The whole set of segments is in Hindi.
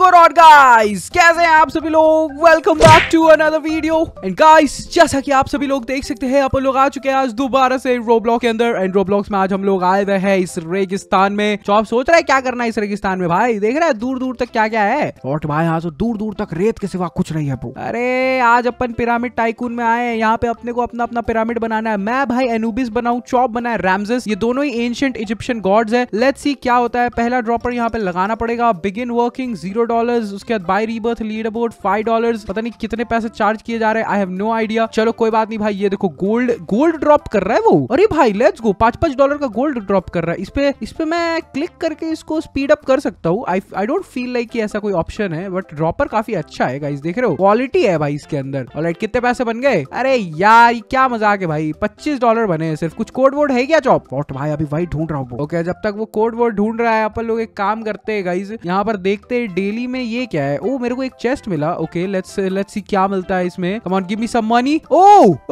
गाइस कैसे हैं आप सभी लोग welcome back to another video and guys जैसा कि आप सभी लोग देख सकते हैं लोग आ चुके हैं आज दोबारा से रोब्लॉक के अंदर एंड रोब्लॉक्स में आज हम लोग आए हुए हैं इस रेगिस्तान में तो आप सोच रहे हैं क्या करना है इस रेगिस्तान में भाई देख रहे हैं दूर दूर तक क्या क्या है और भाई आज दूर दूर तक रेत के सिवा कुछ नहीं है ब्रो अरे आज अपन पिरामिड टाइकून में आए हैं यहाँ पे अपने को अपना अपना पिरामिड बनाना है मैं भाई एनुबिस बनाऊ चौप बनाए रैमजेस ये दोनों ही एंशियंट इजिप्शियन गॉड्स है लेट सी क्या होता है पहला ड्रॉपर यहाँ पे लगाना पड़ेगा बिगिन वर्किंग जीरो डॉलर उसके बाद buy rebirth lead about five dollar पता नहीं कितने पैसे चार्ज किए जा रहे हैं आई हैव नो आइडिया चलो कोई बात नहीं भाई ये देखो गोल्ड गोल्ड ड्रॉप कर रहा है वो अरे भाई लेट्स गो पांच पांच डॉलर का गोल्ड ड्रॉप कर रहा है इस पे इस पे मैं क्लिक करके इसको स्पीड अप कर सकता हूँ I I don't feel like ऐसा कोई ऑप्शन है बट ड्रॉपर काफी अच्छा है गाइस देख रहे हो क्वालिटी है भाई इसके अंदर और लाइट कितने पैसे बन गए अरे यार क्या मजाक है भाई पच्चीस डॉलर बने सिर्फ कुछ कोड वोड है क्या चॉप वॉट भाई अभी भाई ढूंढ रहा हूँ ओके जब तक वो कोड वोड ढूंढ रहा है अपन लोग एक काम करते हैं गाइज यहाँ पर देखते हैं डेली असली में ये क्या है ओ मेरे को एक चेस्ट मिला ओके लेट्स लेट्स सी क्या मिलता है इसमें come on give me some money oh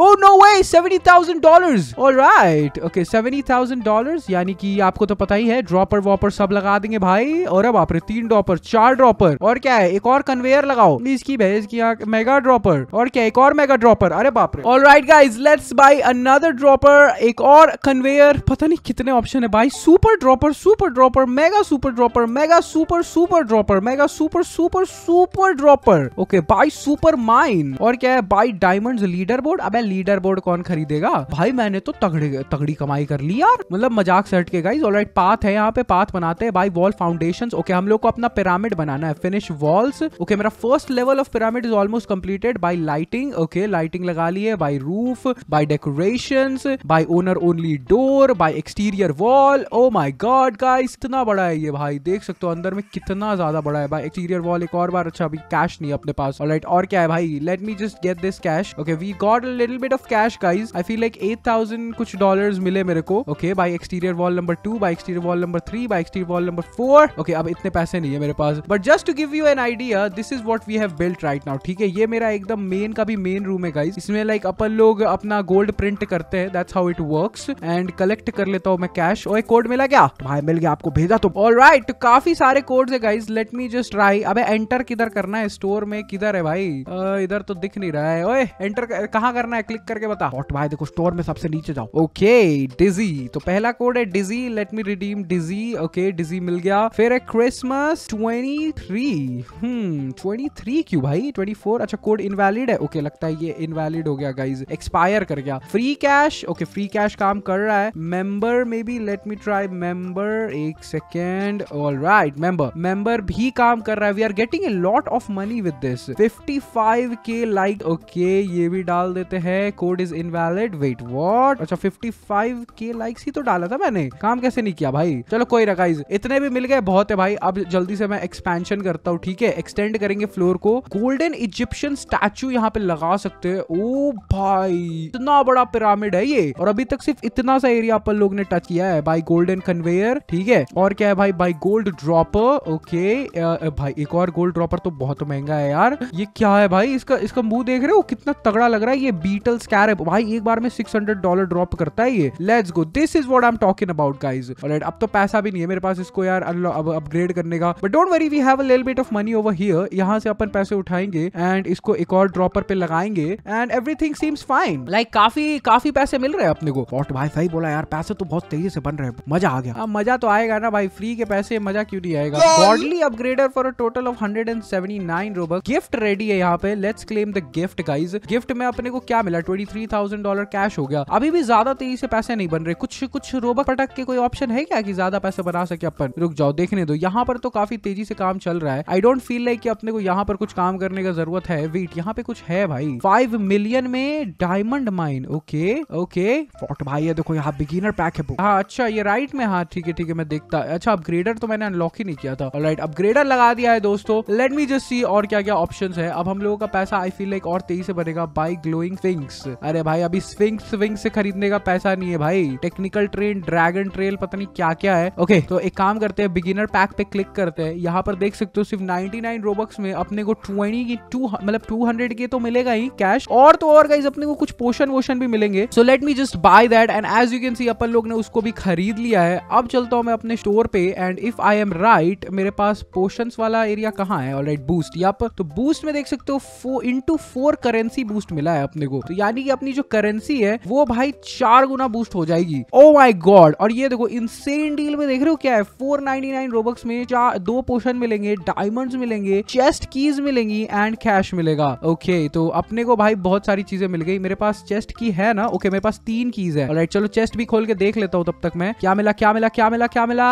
oh no way seventy 70000 dollars alright okay seventy thousand dollar यानी कि आपको तो पता ही है ड्रॉपर वॉपर सब लगा देंगे भाई और अब आप तीन ड्रॉपर चार ड्रॉपर और क्या है एक और कन्वेयर लगाओ इसकी भेज की मेगा ड्रॉपर और क्या एक और मेगा ड्रॉपर अरे बाप रे all right guys let's buy another dropper एक और कन्वेयर पता नहीं कितने ऑप्शन है भाई super dropper super dropper mega super dropper mega super super dropper mega super super super dropper okay buy super mine और क्या है बाई डायमंड लीडर बोर्ड अब लीडर बोर्ड कौन खरीदेगा भाई मैंने तो तगड़ी तगड़ी कमाई कर ली यार मतलब मजाक सेट के गाइज ऑलराइट पाथ है यहाँ पे पाथ बनाते हैं बाई वॉल फाउंडेशन ओके हम लोग को अपना पिरामिड बनाना है फिनिश वॉल्स ओके मेरा first level of pyramid is almost completed buy lighting okay lighting लगा ली है buy roof buy decoration buy owner only door buy exterior wall oh my god guys इतना बड़ा है ये भाई देख सकते हो अंदर में कितना ज्यादा बड़ा है एक्सटीरियर वॉल एक और बार अच्छा अभी कैश नहीं अपने पास और ऑलराइट और क्या है भाई let me just get this cash okay we got little bit of cash guys I feel like eight thousand कुछ डॉलर मिले मेरे को okay buy exterior wall number two buy exterior wall number three buy exterior wall number four okay अब इतने पैसे नहीं है मेरे पास but just to give you an idea this is what we have built right now ठीक है ये मेरा एकदम मेन का भी मेन रूम है गाइज इसमें लाइक अपन लोग अपना गोल्ड प्रिंट करते हैं that's how it work and collect कर लेता हूँ मैं कैश और एक कोड मिला गया भाई मिल गया आपको भेजा तो ऑलराइट right, काफी सारे कोड्स है guys let me just try अबे एंटर किधर करना है स्टोर में किधर है भाई इधर तो दिख नहीं रहा है ओए एंटर कहा करना है क्लिक करके बता हॉट भाई देखो स्टोर में सबसे नीचे जाओ ओके डिजी तो पहला कोड है डिजी लेट मी रिडीम डिजी ओके डिजी मिल गया फिर है Christmas twenty three twenty three क्यों भाई ट्वेंटी फोर अच्छा कोड इनवैलिड है ओके लगता है ये इनवैलिड हो गया गाइज एक्सपायर कर गया free cash okay free cash काम कर रहा है member maybe let me try member एक second all right member member भी काम कर रहा है we are getting a lot of money with this fifty five k like okay ये भी डाल देते हैं code is invalid wait what अच्छा फिफ्टी फाइव के लाइक्स ही तो डाला था मैंने काम कैसे नहीं किया भाई चलो कोई रखा इतने भी मिल गए बहुत है भाई अब जल्दी से मैं एक्सपेंशन करता हूँ ठीक है एक्सटेंड करेंगे फ्लोर को गोल्डन इजिप्शियन स्टैचू यहाँ पे लगा सकते हैं ओ भाई इतना बड़ा पिरामिड है ये और अभी तक सिर्फ इतना सा एरिया अपन लोग ने टच किया है बाई गोल्डन कन्वेयर ठीक है और क्या है भाई बाई गोल्ड ड्रॉपर ओके भाई एक और गोल्ड ड्रॉपर तो बहुत महंगा है यार ये क्या है भाई इसका इसका मुंह देख रहे हो कितना तगड़ा लग रहा है ये बीटल स्कैर भाई एक बार में सिक्स डॉलर ड्रॉप करता है ये let's go this is what I am talking about guys अब तो पैसा भी नहीं है मेरे पास इसको यार अब अपग्रेड करने का but don't worry we have a bit of money over here यहाँ से अपन पैसे उठाएंगे एंड इसको एक और ड्रॉपर पे लगाएंगे and everything seems fine like काफी काफी पैसे मिल रहे हैं अपने को बट भाई सही बोला यार पैसे तो बहुत तेजी से बन रहे हैं मजा आ गया अब हाँ, मजा तो आएगा ना भाई फ्री के पैसे मजा क्यों नहीं आएगा godly upgrader for for a total of hundred and seventy nine रोबक गिफ्ट रेडी है यहाँ पे let's claim the gift guys gift में अपने को क्या मिला twenty three thousand dollar cash हो गया अभी भी ज्यादा तेजी से पैसे नहीं बन रहे कुछ कुछ रोबक पटक के कोई ऑप्शन है क्या कि ज्यादा पैसे बना सके अपन रुक जाओ देखने दो यहाँ पर तो काफी तेजी से काम चल रहा है आई डोंट फील लाइक कि अपने को यहाँ पर कुछ काम करने का जरूरत है वेट यहाँ पे कुछ है भाई फाइव मिलियन में diamond mine okay okay fort भाई है देखो यहाँ बिगिनर पैक है हाँ अच्छा ये राइट में हाँ ठीक है ठीक है मैं देखता अच्छा अपग्रेडर तो मैंने अनलॉक ही नहीं किया था राइट अपग्रेडर लगा बढ़ा दिया है दोस्तों लेट मी जस्ट सी और क्या क्या ऑप्शन है अब हम लोगों का पैसा आई फील लाइक और तेजी से बनेगा बाई ग्लोइंग थिंग्स अरे भाई अभी स्विंग्स स्विंग से खरीदने का पैसा नहीं है भाई टेक्निकल ट्रेन ड्रैगन ट्रेल पता नहीं क्या क्या है ओके okay, तो एक काम करते हैं बिगिनर पैक पे क्लिक करते हैं यहाँ पर देख सकते हो सिर्फ नाइनटी नाइन रोबक्स में अपने को ट्वेंटी की टू मतलब टू हंड्रेड के तो मिलेगा ही कैश और तो और गाइज अपने को कुछ पोशन वोशन भी मिलेंगे so let me just buy that and as you can see अपन लोग ने उसको भी खरीद लिया है अब चलता हूँ मैं अपने स्टोर पे and if I am right मेरे पास पोशन परफॉर्मेंस वाला एरिया कहाँ है ऑल राइट बूस्ट यहाँ पर तो बूस्ट में देख सकते हो फो, इंटू फोर करेंसी बूस्ट मिला है अपने को तो यानी कि अपनी जो करेंसी है वो भाई चार गुना बूस्ट हो जाएगी ओ माई गॉड और ये देखो इनसेन डील में देख रहे हो क्या है फोर नाइनटी नाइन रोबक्स में चार दो पोशन मिलेंगे डायमंड मिलेंगे चेस्ट कीज मिलेंगी एंड कैश मिलेगा ओके तो अपने को भाई बहुत सारी चीजें मिल गई मेरे पास चेस्ट की है ना ओके मेरे पास तीन कीज है राइट चलो चेस्ट भी खोल के देख लेता हूँ तब तक मैं क्या मिला क्या मिला क्या मिला क्या मिला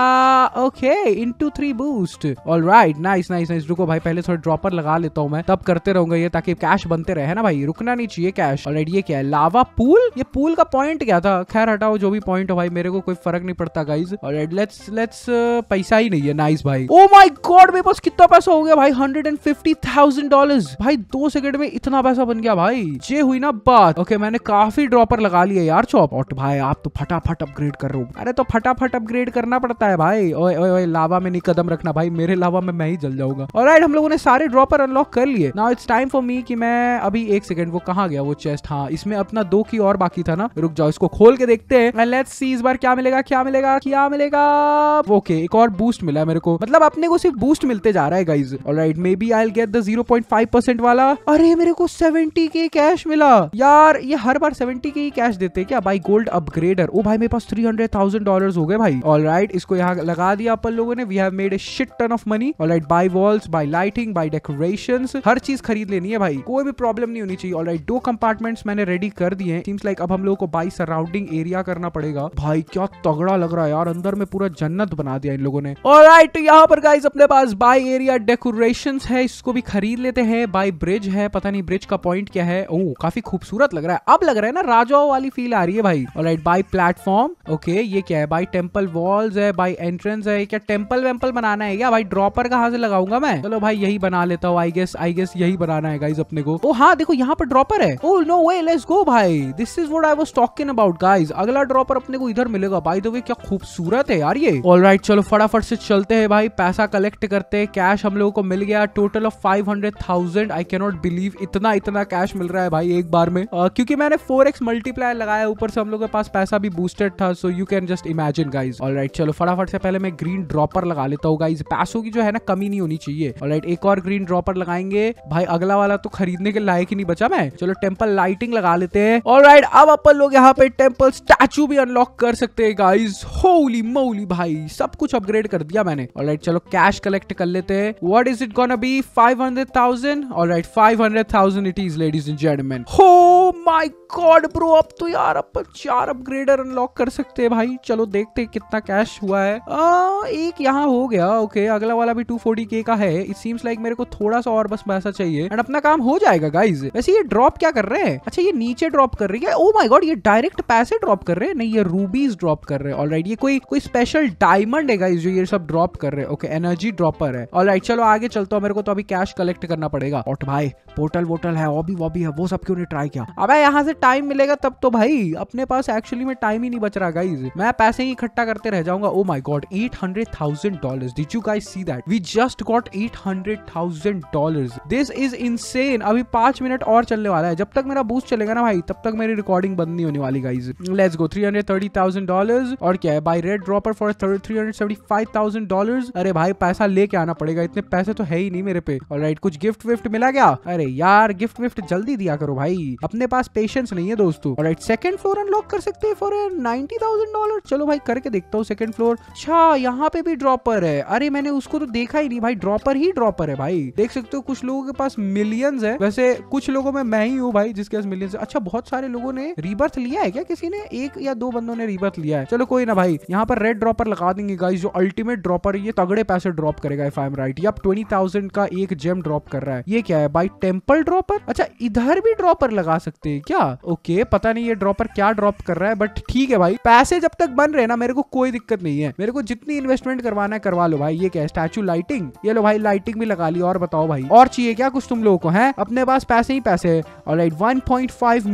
okay in two three boost all right nice nice nice रुको भाई पहले थोड़ा ड्रॉपर लगा लेता हूँ मैं तब करते रहूंगा ये ताकि कैश बनते रहे ना भाई रुकना नहीं चाहिए कैश और ये क्या है लावा पूल ये पूल का पॉइंट क्या था खैर हटाओ जो भी पॉइंट हो भाई मेरे को कोई फर्क नहीं पड़ता गाइज और लेट्स लेट्स पैसा ही नहीं है नाइस भाई ओ माई गॉड मेरे पास कितना पैसा हो गया भाई hundred and fifty thousand dollar भाई दो सेकंड में इतना पैसा बन गया भाई ये हुई ना बात ओके मैंने काफी ड्रॉपर लगा लिया यार चौप और भाई आप तो फटाफट अपग्रेड कर रहे हो अरे तो फटाफट अपग्रेड करना पड़ता है भाई ओए ओए लावा में नहीं कदम रखना भाई मेरे लावा में मैं ही जल जाऊंगा और राइट हम लोगों ने सारे ड्रॉपर अनलॉक कर लिए now it's time for me कि मैं अभी एक सेकंड वो कहा गया वो चेस्ट हाँ इसमें अपना दो की और बाकी था ना रुक जाओ इसको खोल के देखते हैं लेट्स सी इस बार क्या मिलेगा क्या मिलेगा क्या मिलेगा ओके okay, एक और बूस्ट मिला मेरे को मतलब अपने को सिर्फ बूस्ट मिलते जा रहा है guys right maybe I get the 0.5 percent वाला अरे मेरे को सेवेंटी के कैश मिला यार ये हर बार सेवेंटी के ही कैश देते क्या भाई गोल्ड अपग्रेडर ओ भाई मेरे पास थ्री हंड्रेड थाउजेंड डॉलर हो गए भाई ऑल right, इसको यहाँ लगा दिया अपन लोगों ने we have made a shit ton of money और alright buy walls buy lighting buy decoration हर चीज खरीद लेनी है भाई कोई भी प्रॉब्लम नहीं होनी चाहिए ऑलराइट दो कंपार्टमेंट्स मैंने रेडी कर दिए सीम्स लाइक अब हम लोग को बाई सराउंडिंग एरिया करना पड़ेगा भाई क्या तगड़ा लग रहा है यार अंदर में पूरा जन्नत बना दिया इन लोगों ने और राइट तो यहाँ पर गाइज अपने पास बाय एरिया डेकोरेशन है इसको भी खरीद लेते हैं बाय ब्रिज है पता नहीं ब्रिज का पॉइंट क्या है ओ oh, काफी खूबसूरत लग रहा है अब लग रहा है ना राजाओं वाली फील आ रही है भाई और राइट बाई प्लेटफॉर्म ओके ये क्या है बाई टेम्पल वॉल्स है बाई एंट्रेंस है क्या टेम्पल वेम्पल बनाना है या भाई ड्रॉपर का कहाँ से लगाऊंगा मैं चलो भाई यही बना लेता हूँ आई गेस आई गेस यही बनाना है अपने को ओ हाँ देखो यहाँ पर ड्रॉपर है ओ नो वे लेट्स गो भाई this is what I was talking about guys अगला ड्रॉपर अपने को इधर मिलेगा भाई तो क्या खूबसूरत है यार ये ऑलराइट right, चलो फटाफट से चलते है भाई पैसा कलेक्ट करते है कैश हम लोगों को मिल गया total of five hundred thousand I cannot believe इतना इतना कैश मिल रहा है भाई एक बार में uh, क्योंकि मैंने फोर एक्स मल्टीप्लायर लगाया ऊपर से हम लोग के पास पैसा भी बूस्टेड था so you can just imagine guys all चलो फटाफट से पहले मैं ग्रीन ड्रॉपर लगा लेता हूँ गाइज पैसों की जो है ना कमी नहीं होनी चाहिए और राइट एक और ग्रीन ड्रॉपर लगाएंगे भाई अगला वाला तो खरीदने के लायक ही नहीं बचा मैं चलो टेम्पल लाइटिंग लगा लेते हैं और राइट अब अपन लोग यहाँ पे टेम्पल स्टैचू भी अनलॉक कर सकते हैं गाइज होली मोली भाई सब कुछ अपग्रेड कर दिया मैंने और राइट चलो कैश कलेक्ट कर लेते हैं वट इज इट गोना अभी फाइव हंड्रेड थाउजेंड और right five hundred thousand it is ladies and gentleman oh my God bro अब तो यार अपन चार अपग्रेडर अनलॉक कर सकते हैं भाई चलो देखते हैं कितना कैश हुआ है आ, एक यहाँ हो गया ओके अगला वाला भी टू के का है इट सीम्स लाइक मेरे को थोड़ा सा और बस पैसा चाहिए एंड अपना काम हो जाएगा गाइज वैसे ये ड्रॉप क्या कर रहे हैं अच्छा ये नीचे ड्रॉप कर रही है ओ माई गॉड ये डायरेक्ट पैसे ड्रॉप कर रहे हैं नहीं ये रूबीज ड्रॉप कर रहे हैं ऑलराइट ये कोई कोई स्पेशल डायमंड है गाइज जो ये सब ड्रॉप कर रहे हैं ओके एनर्जी ड्रॉपर है ऑलराइट चलो आगे चलता हूँ मेरे को तो अभी कैश कलेक्ट करना पड़ेगा और भाई पोर्टल वोटल है ऑबी वॉबी है वो सब क्यों नहीं ट्राई किया अब यहाँ से टाइम मिलेगा तब तो भाई अपने पास एक्चुअली में टाइम ही नहीं बच रहा गाइज मैं पैसे ही इकट्ठा करते रह जाऊंगा oh my god eight hundred thousand dollar did you guys see that we just got eight hundred thousand dollar this is insane अभी पांच मिनट और चलने वाला है जब तक मेरा बूस्ट चलेगा ना भाई तब तक मेरी रिकॉर्डिंग बंद नहीं होने वाली guys let's go three hundred thirty thousand dollar और क्या है buy red dropper for three hundred seventy five thousand dollar अरे भाई पैसा लेके आना पड़ेगा इतने पैसे तो है ही नहीं मेरे पे और राइट कुछ गिफ्ट विफ्ट मिला क्या अरे यार गिफ्ट विफ्ट जल्दी दिया करो भाई अपने पास पेशेंस नहीं है दोस्तों और राइट सेकंड फ्लोर अनलॉक कर सकते हैं फॉर नाइनटी थाउजेंड डॉलर चलो भाई करके देखता हूँ सेकंड फ्लोर अच्छा यहाँ पे भी ड्रॉपर है अरे मैंने उसको तो देख दिखाई नहीं भाई ड्रॉपर ही ड्रॉपर है भाई देख सकते हो कुछ लोगों के पास मिलियंस है वैसे कुछ लोगों में मैं ही हूँ भाई जिसके पास मिलियंस अच्छा बहुत सारे लोगों ने रिबर्थ लिया है क्या किसी ने एक या दो बंदों ने रिबर्थ लिया है चलो कोई ना भाई यहाँ पर रेड ड्रॉपर लगा देंगे गाइस जो अल्टीमेट ड्रॉपर ये तगड़े पैसे ड्रॉप करेगा इफ आई एम राइट ये अब ट्वेंटी थाउजेंड का एक जेम ड्रॉप कर रहा है ये क्या है भाई टेम्पल ड्रॉपर अच्छा इधर भी ड्रॉपर लगा सकते हैं क्या ओके पता नहीं ये ड्रॉपर क्या ड्रॉप कर रहा है बट ठीक है भाई पैसे जब तक बन रहे ना मेरे को कोई दिक्कत नहीं है मेरे को जितनी इन्वेस्टमेंट करवाना है करवा लो भाई ये क्या है स्टैचू लाइट लाइटिंग ये लो भाई लाइटिंग भी लगा ली और बताओ भाई और चाहिए क्या कुछ तुम लोगों को है अपने पास पैसे ही पैसे और राइट वन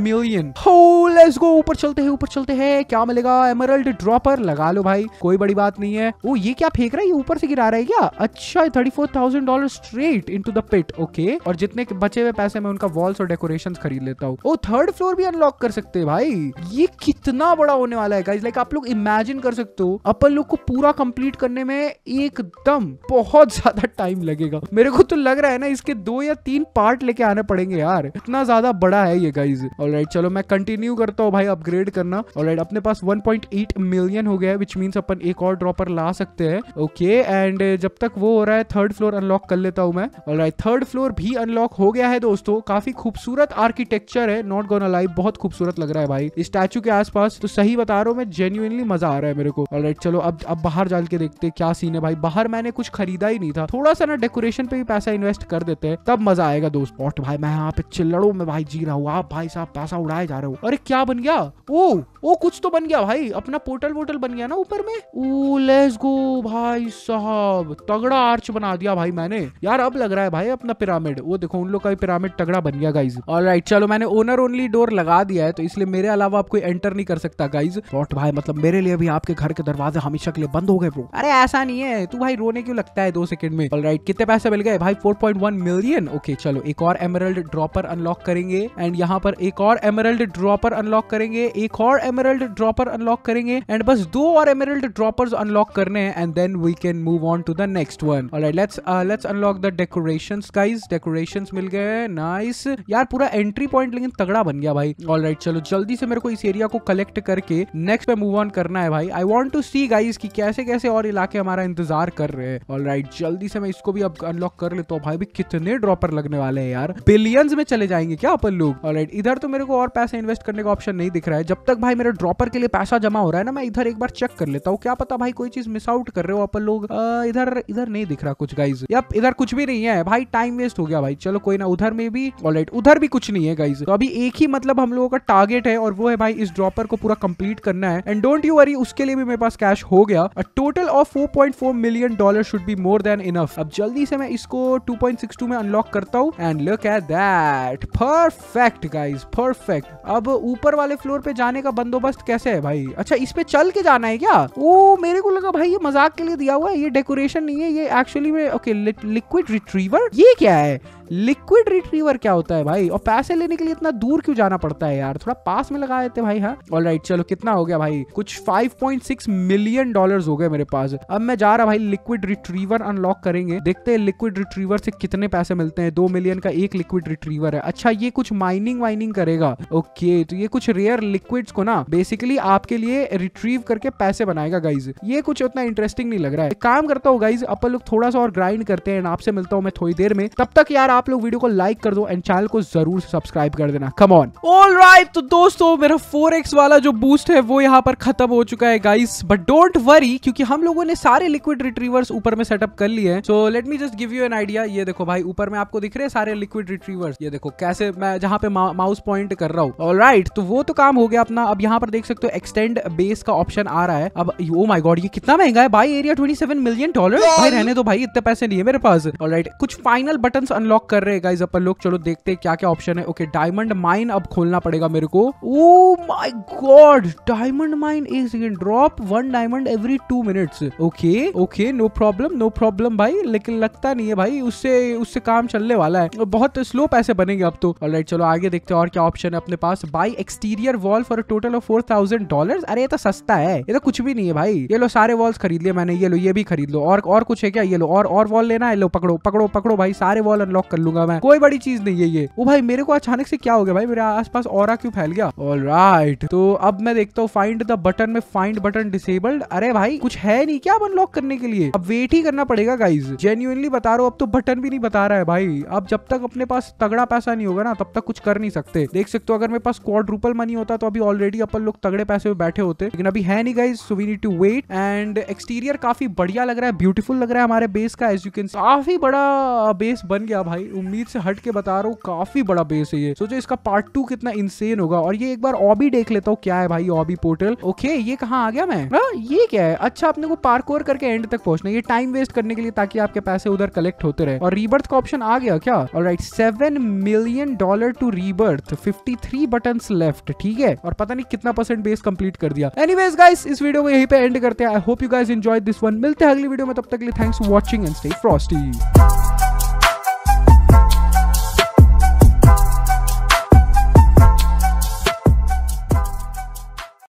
मिलियन हो लेट्स गो ऊपर चलते हैं ऊपर चलते हैं क्या मिलेगा एमरल्ड ड्रॉपर लगा लो भाई कोई बड़ी बात नहीं है वो ये क्या फेंक रहा है ऊपर से गिरा रहा है क्या अच्छा thirty four thousand dollar straight into the pit okay और जितने बचे हुए पैसे मैं उनका वॉल्स और डेकोरेशन खरीद लेता हूँ थर्ड फ्लोर भी अनलॉक कर सकते हैं भाई ये कितना बड़ा होने वाला है गाइज लाइक आप लोग इमेजिन कर सकते हो अपन लोग को पूरा कंप्लीट करने में एकदम बहुत बहुत ज्यादा टाइम लगेगा मेरे को तो लग रहा है ना इसके दो या तीन पार्ट लेके आने पड़ेंगे यार इतना ज्यादा बड़ा है ये गाइज और चलो मैं कंटिन्यू करता हूँ भाई अपग्रेड करना और अपने पास वन मिलियन हो गया है विच मीन अपन एक और ड्रॉपर ला सकते हैं ओके एंड जब तक वो हो रहा है थर्ड फ्लोर अनलॉक कर लेता हूँ मैं और थर्ड फ्लोर भी अनलॉक हो गया है दोस्तों काफी खूबसूरत आर्किटेक्चर है नॉट गोन अलाइव बहुत खूबसूरत लग रहा है भाई स्टैचू के आसपास तो सही बता रहा हूँ मैं जेन्यूनली मजा आ रहा है मेरे को और चलो अब अब बाहर जाके देखते क्या सीन है भाई बाहर मैंने कुछ खरीदा मजा ही नहीं था थोड़ा सा ना डेकोरेशन पे भी पैसा इन्वेस्ट कर देते हैं तब मजा आएगा दो स्पॉट भाई मैं यहाँ पे चिल्लड़ो में भाई जी रहा हूँ आप भाई साहब पैसा उड़ाए जा रहे हो अरे क्या बन गया ओ ओ कुछ तो बन गया भाई अपना पोर्टल वोटल बन गया ना ऊपर में ओ लेट्स गो भाई साहब तगड़ा आर्च बना दिया भाई मैंने यार अब लग रहा है भाई अपना पिरामिड वो देखो उन लोग का भी पिरामिड तगड़ा बन गया गाइज और राइट चलो मैंने ओनर ओनली डोर लगा दिया है तो इसलिए मेरे अलावा आप कोई एंटर नहीं कर सकता गाइज शॉर्ट भाई मतलब मेरे लिए भी आपके घर के दरवाजे हमेशा के लिए बंद हो गए ब्रो अरे ऐसा नहीं है तू भाई रोने क्यों लगता है दो सेकंड में ऑल राइट कितने पैसे मिल गए भाई 4.1 मिलियन ओके चलो एक और एमरल्ड ड्रॉपर अनलॉक करेंगे एंड यहाँ पर एक और एमरल्ड ड्रॉपर अनलॉक करेंगे एक और एमरल्ड ड्रॉपर अनलॉक करेंगे एंड बस दो और एमरल्ड ड्रॉपर अनलॉक करने हैं and then we can move on to the next one alright let's let's unlock the decoration guys decoration मिल गए नाइस यार पूरा एंट्री पॉइंट लेकिन तगड़ा बन गया भाई ऑल राइट चलो जल्दी से मेरे को इस एरिया को कलेक्ट करके नेक्स्ट पे मूव ऑन करना है भाई I want to see guys की कैसे कैसे और इलाके हमारा इंतजार कर रहे हैं ऑलराइट जल्दी से मैं इसको भी अब अनलॉक कर लेता हूँ भाई भी कितने ड्रॉपर लगने वाले हैं यार बिलियंस में चले जाएंगे क्या अपन लोग ऑलराइट इधर तो मेरे को और पैसा इन्वेस्ट करने का ऑप्शन नहीं दिख रहा है जब तक भाई मेरे ड्रॉपर के लिए पैसा जमा हो रहा है ना मैं इधर एक बार चेक कर लेता हूँ क्या पता भाई कोई चीज मिस आउट कर रहे हो अपन लोग इधर इधर नहीं दिख रहा कुछ गाइज यप इधर कुछ भी नहीं है भाई टाइम वेस्ट हो गया भाई चलो कोई ना उधर में भी ऑलराइट उधर भी कुछ नहीं है गाइज तो अभी एक ही मतलब हम लोगों का टारगेट है और वो है भाई इस ड्रॉपर को पूरा कंप्लीट करना है एंड डोंट यू वरी उसके लिए भी मेरे पास कैश हो गया total of 4.4 million dollar should be more more than enough अब जल्दी से मैं इसको 2.62 में अनलॉक करता हूँ and look at that perfect guys perfect अब ऊपर वाले फ्लोर पे जाने का बंदोबस्त कैसे है भाई अच्छा इस पे चल के जाना है क्या ओ मेरे को लगा भाई ये मजाक के लिए दिया हुआ है ये डेकोरेशन नहीं है ये एक्चुअली में ओके लिक्विड रिट्रीवर ये क्या है लिक्विड रिट्रीवर क्या होता है भाई और पैसे लेने के लिए इतना दूर क्यों जाना पड़ता है यार थोड़ा पास में लगा देते भाई हाँ ऑल राइट चलो कितना हो गया भाई कुछ 5.6 मिलियन डॉलर हो गए मेरे पास अब मैं जा रहा भाई लिक्विड रिट्रीवर अनलॉक करेंगे देखते हैं लिक्विड रिट्रीवर से कितने पैसे मिलते हैं दो मिलियन का एक लिक्विड रिट्रीवर है अच्छा ये कुछ माइनिंग वाइनिंग करेगा ओके तो ये कुछ रेयर लिक्विड को ना बेसिकली आपके लिए रिट्रीव करके पैसे बनाएगा गाइज ये कुछ उतना इंटरेस्टिंग नहीं लग रहा है काम करता हूँ गाइज अपन लोग थोड़ा सा और ग्राइंड करते हैं आपसे मिलता हूँ मैं थोड़ी देर में तब तक यार आप लोग वीडियो को लाइक कर दो एंड चैनल को जरूर सब्सक्राइब कर देना कम ऑन ऑल राइट तो दोस्तों मेरा 4x वाला जो बूस्ट है वो यहाँ पर खत्म हो चुका है गाइस बट डोंट वरी क्योंकि हम लोगों ने सारे लिक्विड रिट्रीवर्स ऊपर में सेटअप कर लिए हैं so let me just give you an idea ये देखो भाई ऊपर में आपको दिख रहे हैं सारे लिक्विड रिट्रीवर्स ये देखो कैसे मैं जहाँ पे मा, माउस पॉइंट कर रहा हूँ ऑल राइट तो वो तो काम हो गया अपना अब यहाँ पर देख सकते हो एक्सटेंड बेस का ऑप्शन आ रहा है अब ओ माई गॉड ये कितना महंगा है भाई एरिया ट्वेंटी मिलियन डॉलर भाई रहने दो भाई इतने पैसे नहीं है मेरे पास ऑल राइट कुछ फाइनल बटन अनलॉक कर रहे हैं गाइज अपन लोग चलो देखते हैं क्या क्या ऑप्शन है ओके डायमंड माइन अब खोलना पड़ेगा मेरे को oh my God diamond mine एक second drop one diamond every two minutes okay okay no problem no problem भाई लेकिन लगता नहीं है भाई उससे उससे काम चलने वाला है बहुत स्लो पैसे बनेंगे अब तो ऑलराइट right, चलो आगे देखते हैं और क्या ऑप्शन है अपने पास buy exterior wall for total of four thousand dollar अरे ये तो सस्ता है ये तो कुछ भी नहीं है भाई ये लो सारे वॉल्स खरीद लिए मैंने ये लो ये भी खरीद लो और और कुछ है क्या ये लो और और वॉल लेना है लो पकड़ो पकड़ो पकड़ो भाई सारे वॉल अनलॉक कर कर लूंगा मैं कोई बड़ी चीज नहीं है ये वो भाई मेरे को अचानक से क्या हो गया भाई मेरे आसपास और क्यों फैल गया ऑल राइट तो अब मैं देखता हूँ फाइंड द बटन में फाइंड बटन डिसेबल्ड अरे भाई कुछ है नहीं क्या अनलॉक करने के लिए अब वेट ही करना पड़ेगा गाइज जेन्यूनली बता रहा हूँ अब तो बटन भी नहीं बता रहा है भाई अब जब तक अपने पास तगड़ा पैसा नहीं होगा ना तब तक कुछ कर नहीं सकते देख सकते हो अगर मेरे पास क्वार रूपल मनी होता तो अभी ऑलरेडी अपन लोग तगड़े पैसे में बैठे होते लेकिन अभी है नहीं guys so we need to wait and exterior काफी बढ़िया लग रहा है ब्यूटीफुल लग रहा है हमारे बेस का एज यू कैन काफी बड़ा बेस बन गया भाई उम्मीद से हट के बता रहा हूँ काफी बड़ा बेस है ये सोचो इसका पार्ट टू कितना इंसेन होगा और ये एक बार ऑबी देख लेता हूँ क्या है भाई ऑबी पोर्टल ओके ये कहाँ आ गया मैं आ, हाँ, ये क्या है अच्छा अपने को पार्कोर करके एंड तक पहुंचना ये टाइम वेस्ट करने के लिए ताकि आपके पैसे उधर कलेक्ट होते रहे और रीबर्थ का ऑप्शन आ गया क्या और right seven million dollar to rebirth fifty three button left ठीक है और पता नहीं कितना परसेंट बेस कंप्लीट कर दिया एनी वेज गाइस इस वीडियो को यही पे एंड करते हैं I hope you guys enjoy this one मिलते हैं अगली वीडियो में तब तक के लिए thanks for watching and stay Frosty